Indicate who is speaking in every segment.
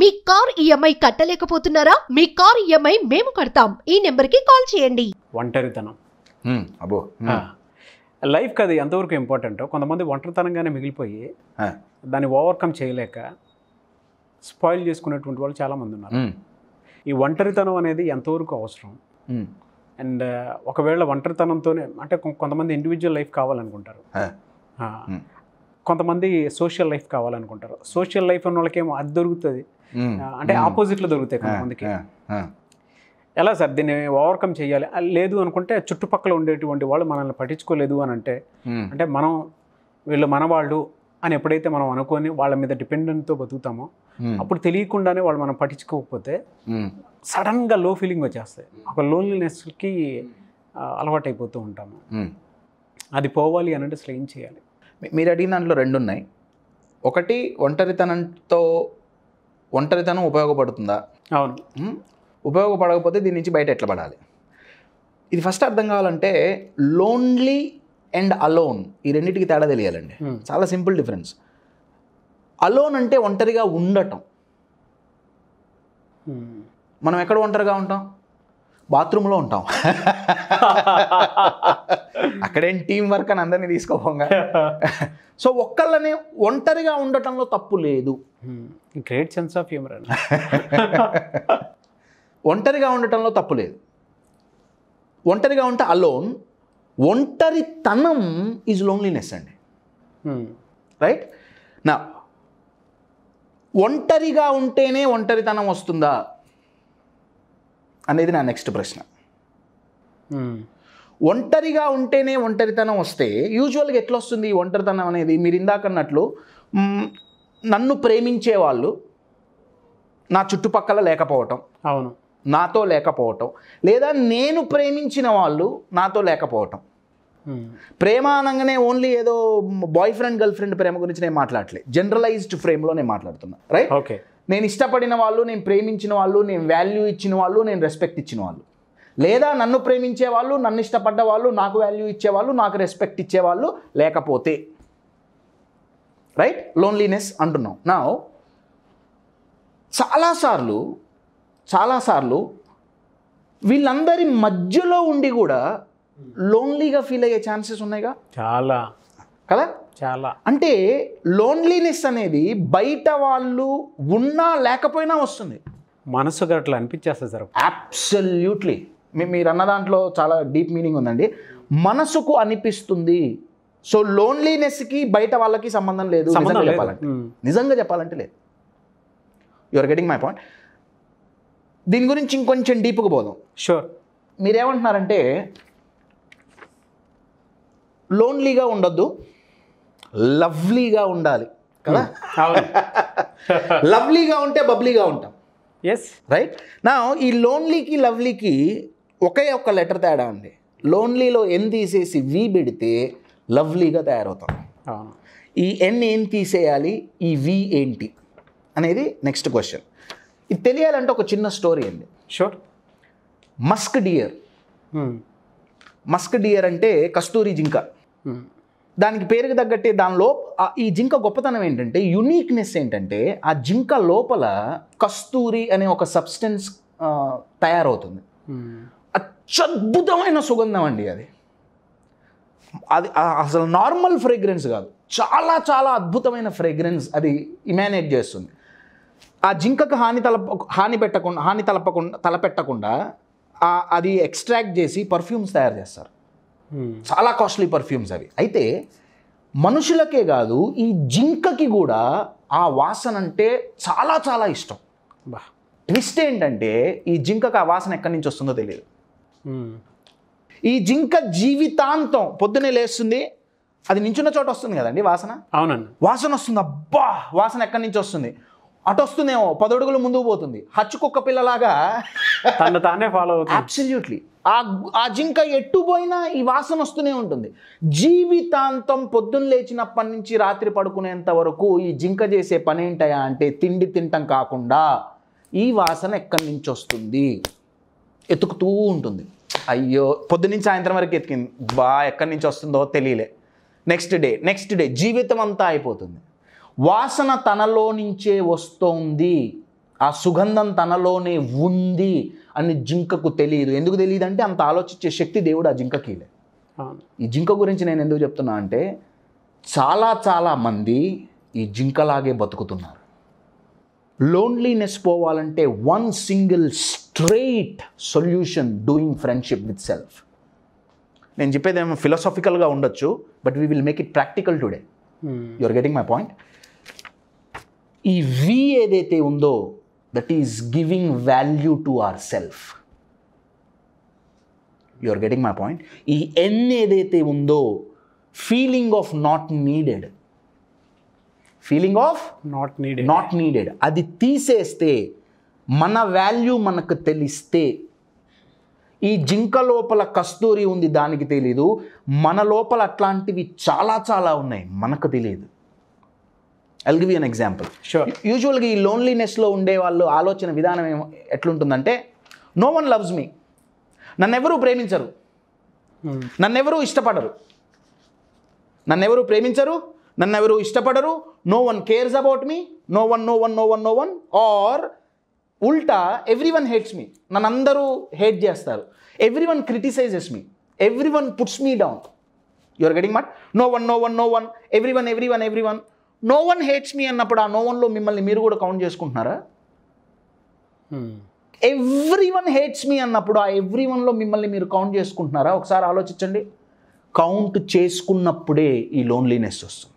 Speaker 1: మీ car EMI e కట్టలేకపోతున్నారా మీ car EMI e మేము కడతాం ఈ నెంబర్కి కాల్ చేయండి ఒంటరితనం అబో అబ్బో కది ఎంతవరకు ఇంపార్టెంట్ కొంతమంది ఒంటరితనంగానే మిగిలిపోయి దాన్ని ఓవర్కమ్ చేయలేక స్పాయిల్ చేసుకునేటువంటి వాళ్ళు చాలామంది ఉన్నారు ఈ ఒంటరితనం అనేది ఎంతవరకు అవసరం అండ్ ఒకవేళ ఒంటరితనంతోనే అంటే కొ- కొంతమంది ఇండివిజువల్ లైఫ్ కావాలనుకుంటారు కొంతమంది సోషల్ లైఫ్ కావాలనుకుంటారు సోషల్ లైఫ్ అన్న వాళ్ళకేమో అది దొరుకుతుంది అంటే ఆపోజిట్లో దొరుకుతాయి కొంతమందికి ఎలా సార్ దీన్ని ఓవర్కమ్ చేయాలి లేదు అనుకుంటే చుట్టుపక్కల ఉండేటువంటి వాళ్ళు మనల్ని పట్టించుకోలేదు అని అంటే అంటే మనం వీళ్ళు మన వాళ్ళు అని ఎప్పుడైతే మనం అనుకొని వాళ్ళ మీద డిపెండెంట్తో బతుకుతామో అప్పుడు తెలియకుండానే వాళ్ళు మనం పట్టించుకోకపోతే సడన్గా లో ఫీలింగ్ వచ్చేస్తాయి ఒక లోన్లీనెస్కి అలవాటైపోతూ ఉంటాము అది పోవాలి అని అంటే అసలు ఏం చేయాలి మీరు అడిగిన దాంట్లో రెండు ఉన్నాయి ఒకటి ఒంటరితనంతో
Speaker 2: ఒంటరితనం ఉపయోగపడుతుందా అవును ఉపయోగపడకపోతే దీని నుంచి బయట ఎట్లా పడాలి ఇది ఫస్ట్ అర్థం కావాలంటే లోన్లీ అండ్ అలోన్ ఈ రెండింటికి తేడా తెలియాలండి చాలా సింపుల్ డిఫరెన్స్ అలోన్ అంటే ఒంటరిగా ఉండటం మనం ఎక్కడ ఒంటరిగా ఉంటాం బాత్రూంలో ఉంటాం అక్కడేం టీం వర్క్ అని అందరినీ తీసుకోపోగా సో ఒక్కళ్ళనే ఒంటరిగా ఉండటంలో తప్పు లేదు గ్రేట్ సెన్స్ ఆఫ్ హ్యూమర్ అండి ఒంటరిగా ఉండటంలో తప్పు లేదు ఒంటరిగా ఉంటే అలోన్ ఒంటరితనం ఈజ్ లోన్లీనెస్ అండి రైట్ hmm. నా ఒంటరిగా ఉంటేనే ఒంటరితనం వస్తుందా అనేది నా నెక్స్ట్ ప్రశ్న hmm. ఒంటరిగా ఉంటేనే ఒంటరితనం వస్తే యూజువల్గా ఎట్లా వస్తుంది ఒంటరితనం అనేది మీరు ఇందాకన్నట్లు నన్ను ప్రేమించే వాళ్ళు నా చుట్టుపక్కల లేకపోవటం అవును నాతో లేకపోవటం లేదా నేను ప్రేమించిన వాళ్ళు నాతో లేకపోవటం ప్రేమ అనగానే ఓన్లీ ఏదో బాయ్ ఫ్రెండ్ గర్ల్ ఫ్రెండ్ ప్రేమ గురించి నేను మాట్లాడలేదు జనరలైజ్డ్ ఫ్రేమ్లో నేను మాట్లాడుతున్నా రైట్ ఓకే నేను ఇష్టపడిన వాళ్ళు నేను ప్రేమించిన వాళ్ళు నేను వాల్యూ ఇచ్చిన వాళ్ళు నేను రెస్పెక్ట్ ఇచ్చిన వాళ్ళు లేదా నన్ను ప్రేమించే వాళ్ళు నన్ను ఇష్టపడ్డ వాళ్ళు నాకు వాల్యూ ఇచ్చేవాళ్ళు నాకు రెస్పెక్ట్ ఇచ్చేవాళ్ళు లేకపోతే రైట్ లోన్లీనెస్ అంటున్నాం నా చాలాసార్లు చాలాసార్లు వీళ్ళందరి మధ్యలో ఉండి కూడా లోన్లీగా ఫీల్ అయ్యే ఛాన్సెస్ ఉన్నాయిగా చాలా కదా చాలా అంటే లోన్లీనెస్ అనేది బయట వాళ్ళు ఉన్నా లేకపోయినా వస్తుంది మనసు అట్లా అనిపించేస్తుంది సార్ అబ్సల్యూట్లీ మీరు అన్న దాంట్లో చాలా డీప్ మీనింగ్ ఉందండి మనసుకు అనిపిస్తుంది సో లోన్లీనెస్కి బయట వాళ్ళకి సంబంధం లేదు నిజంగా చెప్పాలంటే నిజంగా చెప్పాలంటే లేదు యువర్ గెటింగ్ మై పాయింట్ దీని గురించి ఇంకొంచెం డీప్గా పోదాం షూర్ మీరేమంటున్నారంటే లోన్లీగా ఉండొద్దు లవ్లీగా ఉండాలి కదా లవ్లీగా ఉంటే బబ్లీగా ఉంటాం ఎస్ రైట్ నా ఈ లోన్లీకి లవ్లీకి ఒకే ఒక్క లెటర్ తేడా అండి లోన్లీలో ఎన్ తీసేసి వి పెడితే లవ్లీగా తయారవుతాం ఈ ఎన్ ఏం తీసేయాలి ఈ వి ఏంటి అనేది నెక్స్ట్ క్వశ్చన్ ఇది తెలియాలంటే ఒక చిన్న స్టోరీ అండి sure musk deer hmm. Musk deer అంటే కస్తూరి జింక hmm. దానికి పేరుకి తగ్గట్టే దానిలో ఈ జింక గొప్పతనం ఏంటంటే యునీక్నెస్ ఏంటంటే ఆ జింక లోపల కస్తూరి అనే ఒక సబ్స్టెన్స్ తయారవుతుంది hmm. అత్యద్భుతమైన సుగంధం అండి అది అది అసలు నార్మల్ ఫ్రేగ్రెన్స్ కాదు చాలా చాలా అద్భుతమైన ఫ్రేగ్రెన్స్ అది ఇమానేట్ చేస్తుంది ఆ జింకకు హాని తల హాని పెట్టకుండా హాని తలపకుండా తలపెట్టకుండా అది ఎక్స్ట్రాక్ట్ చేసి పర్ఫ్యూమ్స్ తయారు చేస్తారు hmm. చాలా కాస్ట్లీ పర్ఫ్యూమ్స్ అవి అయితే మనుషులకే కాదు ఈ జింకకి కూడా ఆ వాసన అంటే చాలా చాలా ఇష్టం బా ట్విస్ట్ ఏంటంటే ఈ జింకకు ఆ వాసన ఎక్కడి నుంచి వస్తుందో తెలియదు Hmm. ఈ జింక జీవితాంతం పొద్దునే లేస్తుంది అది నించున్న చోట వస్తుంది కదండి వాసన అవునండి వాసన వస్తుంది అబ్బా వాసన ఎక్కడి నుంచి వస్తుంది అటు వస్తుందేమో పదొడుగులు ముందుకు పోతుంది హచ్చు కుక్క పిల్లలాగా తను తానే ఫాలో అవుతుంది అబ్సల్యూట్లీ ఆ ఆ జింక ఎట్టు పోయినా ఈ వాసన వస్తూనే ఉంటుంది జీవితాంతం పొద్దున్న లేచినప్పటి నుంచి రాత్రి పడుకునేంత వరకు ఈ జింక చేసే పని ఏంటయా అంటే తిండి తింటం కాకుండా ఈ వాసన ఎక్కడి నుంచి వస్తుంది ఎతుకుతూ ఉంటుంది అయ్యో నుంచి సాయంత్రం వరకు ఎతికింది బా ఎక్కడి నుంచి వస్తుందో తెలియలే నెక్స్ట్ డే నెక్స్ట్ డే జీవితం అంతా అయిపోతుంది వాసన తనలో నుంచే వస్తోంది ఆ సుగంధం తనలోనే ఉంది అని జింకకు తెలియదు ఎందుకు తెలియదు అంటే అంత ఆలోచించే శక్తి దేవుడు ఆ జింకకి ఈ జింక గురించి నేను ఎందుకు చెప్తున్నా అంటే చాలా చాలా మంది ఈ జింకలాగే బతుకుతున్నారు లోన్లీనెస్ పోవాలంటే one single straight solution doing friendship with self నేను చెప్పేది ఏమో ఫిలాసాఫికల్గా ఉండొచ్చు but we will make it practical today you are getting my point ఈ వి ఏదైతే ఉందో that is giving value to our self you are getting my point ఈ ఎన్ ఏదైతే ఉందో feeling of not needed feeling of not needed not needed అది తీసేస్తే మన వాల్యూ మనకు తెలిస్తే ఈ జింక లోపల కస్తూరి ఉంది దానికి తెలీదు మన లోపల అట్లాంటివి చాలా చాలా ఉన్నాయి మనకు తెలియదు ఐల్ గివ్ అన్ ఎగ్జాంపుల్ యూజువల్గా ఈ లోన్లీనెస్లో ఉండే వాళ్ళు ఆలోచన విధానం ఏమో ఎట్లుంటుందంటే నో వన్ లవ్స్ మీ నన్నెవరూ ప్రేమించరు hmm. నన్నెవరూ ఇష్టపడరు నన్నెవరూ ప్రేమించరు నన్నెవరూ ఇష్టపడరు no one cares about me no one no one no one no one or ఉల్టా ఎవ్రీ వన్ హేట్స్ మీ నన్ను అందరూ హేట్ చేస్తారు every one criticizes me every one puts me down you're getting మట్ no one no one no one every one every one every one no one hates me అన్నప్పుడు ఆ no వన్లో మిమ్మల్ని మీరు కూడా కౌంట్ చేసుకుంటున్నారా ఎవ్రీ వన్ హేట్స్ మీ అన్నప్పుడు ఆ ఎవ్రీ వన్లో మిమ్మల్ని మీరు కౌంట్ చేసుకుంటున్నారా ఒకసారి ఆలోచించండి కౌంట్ చేసుకున్నప్పుడే ఈ లోన్లీనెస్ వస్తుంది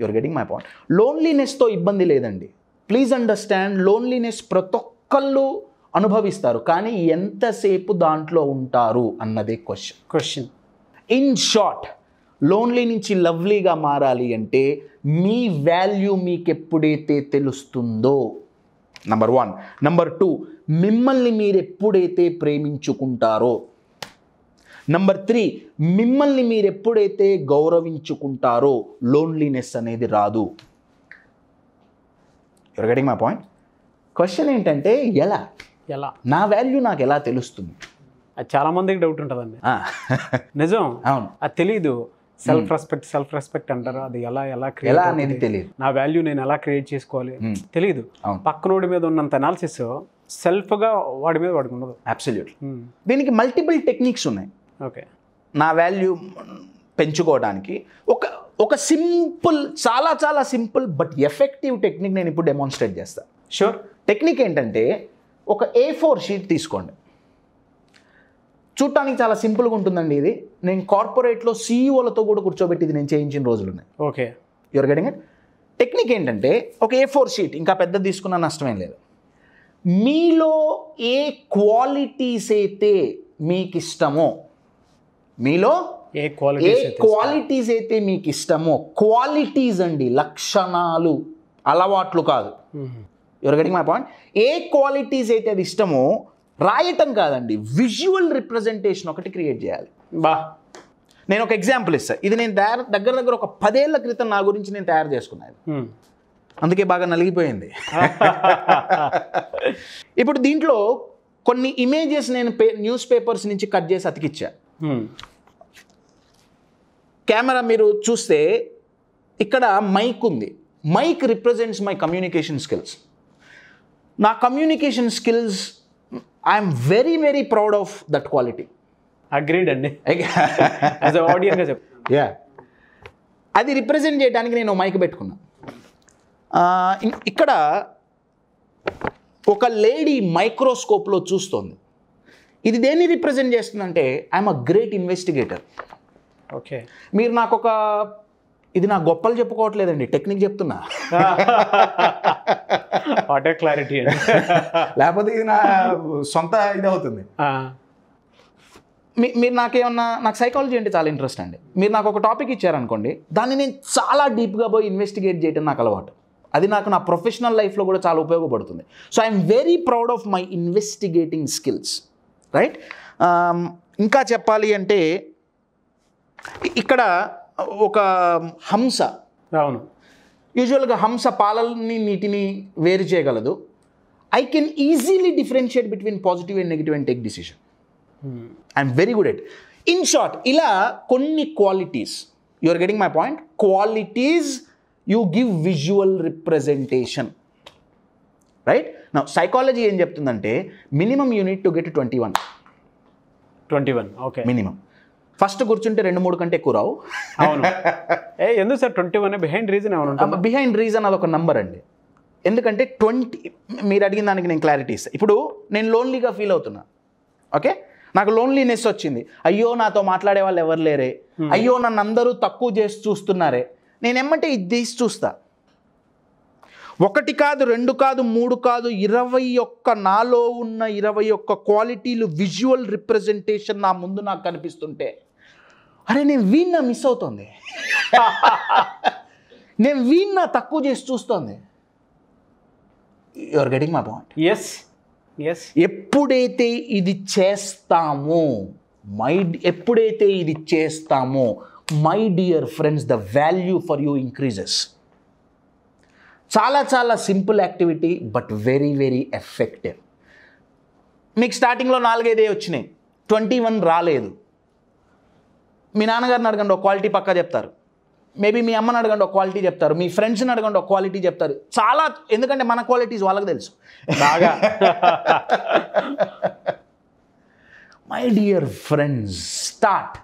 Speaker 2: యువర్ గెటింగ్ మై పాయింట్ లోన్లీనెస్తో ఇబ్బంది లేదండి ప్లీజ్ అండర్స్టాండ్ లోన్లీనెస్ ప్రతి ఒక్కళ్ళు అనుభవిస్తారు కానీ ఎంతసేపు దాంట్లో ఉంటారు అన్నదే question question in short lonely నుంచి లవ్లీగా మారాలి అంటే మీ వాల్యూ మీకు ఎప్పుడైతే తెలుస్తుందో నంబర్ వన్ నంబర్ టూ మిమ్మల్ని మీరు ఎప్పుడైతే ప్రేమించుకుంటారో నంబర్ త్రీ మిమ్మల్ని మీరు ఎప్పుడైతే గౌరవించుకుంటారో లోన్లీనెస్ అనేది రాదు you're getting my point question ఏంటంటే ఎలా ఎలా నా వాల్యూ నాకు ఎలా తెలుస్తుంది
Speaker 1: అది చాలా మందికి డౌట్ ఉంటుందండి నిజం అవును అది తెలియదు సెల్ఫ్ రెస్పెక్ట్ సెల్ఫ్ రెస్పెక్ట్ అంటారు అది ఎలా ఎలా ఎలా అనేది తెలియదు నా వాల్యూ నేను ఎలా క్రియేట్ చేసుకోవాలి hmm. తెలియదు పక్కనోడి మీద ఉన్నంత అనాలిసిస్ సెల్ఫ్గా వాడి మీద వాడికి ఉండదు అబ్సల్యూట్ దీనికి
Speaker 2: మల్టిపుల్ టెక్నిక్స్ ఉన్నాయి ఓకే నా వాల్యూ పెంచుకోవడానికి ఒక ఒక సింపుల్ చాలా చాలా సింపుల్ బట్ ఎఫెక్టివ్ టెక్నిక్ నేను ఇప్పుడు డెమాన్స్ట్రేట్ చేస్తాను షూర్ టెక్నిక్ ఏంటంటే ఒక ఏ ఫోర్ షీట్ తీసుకోండి చూడటానికి చాలా సింపుల్గా ఉంటుందండి ఇది నేను కార్పొరేట్లో సీఈఓలతో e కూడా కూర్చోబెట్టి ఇది నేను చేయించిన రోజులు ఉన్నాయి okay you're getting it technique ఏంటంటే ఒక ఏ ఫోర్ షీట్ ఇంకా పెద్ద తీసుకున్నా నష్టమేం లేదు మీలో ఏ క్వాలిటీస్ అయితే మీకు ఇష్టమో మీలో ఏ క్వాలిటీస్ అయితే మీకు ఇష్టమో క్వాలిటీస్ అండి లక్షణాలు అలవాట్లు కాదు ఎవరికడికి మా పాయింట్ ఏ క్వాలిటీస్ అయితే అది ఇష్టమో రాయటం కాదండి విజువల్ రిప్రజెంటేషన్ ఒకటి క్రియేట్ చేయాలి బా నేను ఒక ఎగ్జాంపుల్ ఇస్తాను ఇది నేను తయారు దగ్గర దగ్గర ఒక పదేళ్ల క్రితం నా గురించి నేను తయారు చేసుకున్నాను అందుకే బాగా నలిగిపోయింది ఇప్పుడు దీంట్లో కొన్ని ఇమేజెస్ నేను న్యూస్ పేపర్స్ నుంచి కట్ చేసి అతికిచ్చా కెమెరా మీరు చూస్తే ఇక్కడ మైక్ ఉంది mic represents my communication skills నా communication skills I'm very very proud of that quality
Speaker 1: agreed అండి ఆడియన్గా యా
Speaker 2: అది రిప్రజెంట్ చేయడానికి నేను మైక్ పెట్టుకున్నా ఇక్కడ ఒక లేడీ మైక్రోస్కోప్లో చూస్తోంది ఇది దేన్ని రిప్రజెంట్ చేస్తుందంటే I'm a great investigator okay మీరు నాకు ఒక ఇది నా గొప్పలు చెప్పుకోవట్లేదండి టెక్నిక్ చెప్తున్నా
Speaker 1: వాటే క్లారిటీ
Speaker 2: లేకపోతే ఇది నా సొంత ఇది అవుతుంది మీ మీరు నాకేమన్నా నాకు సైకాలజీ అంటే చాలా ఇంట్రెస్ట్ అండి మీరు నాకు ఒక టాపిక్ ఇచ్చారనుకోండి దాన్ని నేను చాలా డీప్గా పోయి ఇన్వెస్టిగేట్ చేయడం నాకు అలవాటు అది నాకు నా ప్రొఫెషనల్ లైఫ్లో కూడా చాలా ఉపయోగపడుతుంది so I'm very proud of my investigating skills right ఇంకా చెప్పాలి అంటే ఇక్కడ ఒక హంస అవును యూజువల్గా హంస పాలల్ని నీటిని వేరు చేయగలదు I can easily differentiate between positive and negative and take decision I'm very good at in short ఇలా కొన్ని qualities you are getting my point qualities you give visual representation right నా సైకాలజీ ఏం చెప్తుందంటే minimum unit to get twenty one twenty one okay minimum first కూర్చుంటే రెండు మూడు కంటే ఎక్కువ రావు ఎందుకు sir twenty one behind reason behind reason అది ఒక నంబర్ అండి ఎందుకంటే ట్వంటీ మీరు అడిగిన దానికి నేను క్లారిటీ ఇస్తాను ఇప్పుడు నేను లోన్లీగా ఫీల్ అవుతున్నా ఓకే నాకు లోన్లీనెస్ వచ్చింది అయ్యో నాతో మాట్లాడే వాళ్ళు ఎవరు లేరే hmm. అయ్యో నన్ను అందరూ తక్కువ చేసి చూస్తున్నారే నేను ఏమంటే ఇది తీసి చూస్తా ఒకటి కాదు రెండు కాదు మూడు కాదు ఇరవై ఒక్క నాలో ఉన్న ఇరవై ఒక్క క్వాలిటీలు విజువల్ రిప్రజెంటేషన్ నా ముందు నాకు కనిపిస్తుంటే అరే నేను విన్నా మిస్ అవుతుంది నేను విన్నా తక్కువ చేసి చూస్తుంది you're getting my point
Speaker 1: yes yes
Speaker 2: ఎప్పుడైతే ఇది చేస్తామో మై ఎప్పుడైతే ఇది చేస్తామో my dear friends the value for you increases చాలా చాలా simple activity but very very effective మీకు స్టార్టింగ్లో నాలుగైదే వచ్చినాయి ట్వంటీ వన్ రాలేదు మీ నాన్నగారిని అడగండి ఒక క్వాలిటీ పక్కా చెప్తారు మేబీ మీ అమ్మని అడగండి ఒక క్వాలిటీ చెప్తారు మీ ఫ్రెండ్స్ని అడగండి ఒక క్వాలిటీ చెప్తారు చాలా ఎందుకంటే మన క్వాలిటీస్ వాళ్ళకి తెలుసు బాగా my dear friends start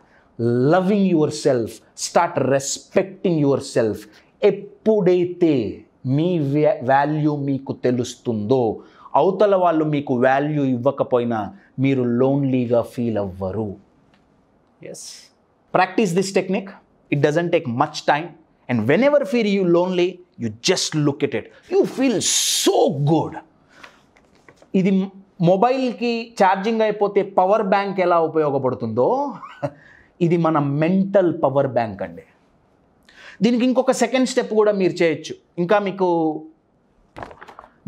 Speaker 2: loving your self start respecting your self ఎప్పుడైతే మీ వాల్యూ మీకు తెలుస్తుందో అవతల వాళ్ళు మీకు వాల్యూ ఇవ్వకపోయినా మీరు లోన్లీగా ఫీల్ అవ్వరు yes this technique it doesn't take much time and whenever feel you lonely you just look at it you feel so good ఇది మొబైల్కి ఛార్జింగ్ అయిపోతే పవర్ బ్యాంక్ ఎలా ఉపయోగపడుతుందో ఇది మన మెంటల్ పవర్ బ్యాంక్ అండి దీనికి ఇంకొక సెకండ్ స్టెప్ కూడా మీరు చేయొచ్చు ఇంకా మీకు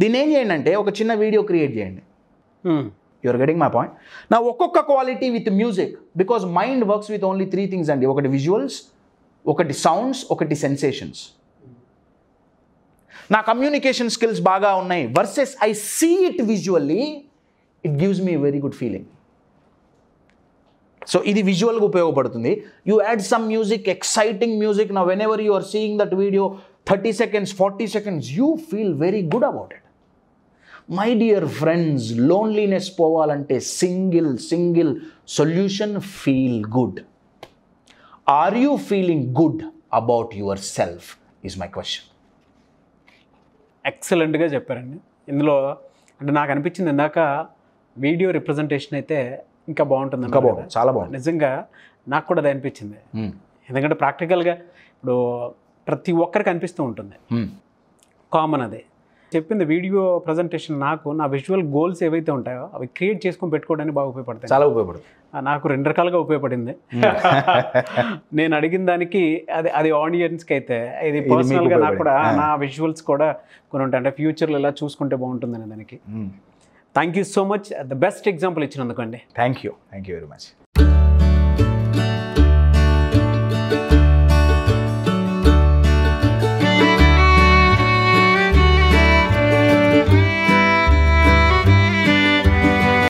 Speaker 2: దీన్ని ఏం చేయండి అంటే ఒక చిన్న వీడియో క్రియేట్ చేయండి hmm. Are getting my point నా ఒక్కొక్క quality with music because mind works with only three things అండి ఒకటి విజువల్స్ ఒకటి సౌండ్స్ ఒకటి సెన్సేషన్స్ నా కమ్యూనికేషన్ స్కిల్స్ బాగా ఉన్నాయి versus I see it visually it gives me very good feeling so ఇది విజువల్గా ఉపయోగపడుతుంది you add some music exciting music నా whenever you are seeing that video thirty seconds forty seconds you feel very good about it my dear friends loneliness పోవాలంటే single single solution feel good are you feeling good about your self is my question
Speaker 1: ఎక్సలెంట్గా చెప్పారండి ఇందులో అంటే నాకు అనిపించింది ఇందాక video representation అయితే ఇంకా బాగుంటుంది ఇంకా బాగుంటుంది చాలా బాగుంది నిజంగా నాకు కూడా అది అనిపించింది hmm. ఎందుకంటే ప్రాక్టికల్గా ఇప్పుడు ప్రతి ఒక్కరికి అనిపిస్తూ ఉంటుంది కామన్ hmm. అదే చెప్పింది వీడియో ప్రజెంటేషన్ నాకు నా విజువల్ గోల్స్ ఏవైతే ఉంటాయో అవి క్రియేట్ చేసుకొని పెట్టుకోవడానికి బాగా ఉపయోగపడతాయి చాలా ఉపయోగపడుతుంది నాకు రెండు రకాలుగా ఉపయోగపడింది నేను అడిగిన దానికి అది అది ఆడియన్స్కి అయితే ఇది పర్సనల్గా నాకు కూడా నా విజువల్స్ కూడా కొన్ని ఉంటాయి అంటే ఫ్యూచర్లో ఎలా చూసుకుంటే బాగుంటుంది దానికి thank you so much the best example ఇచ్చినందుకండి thank you thank you very much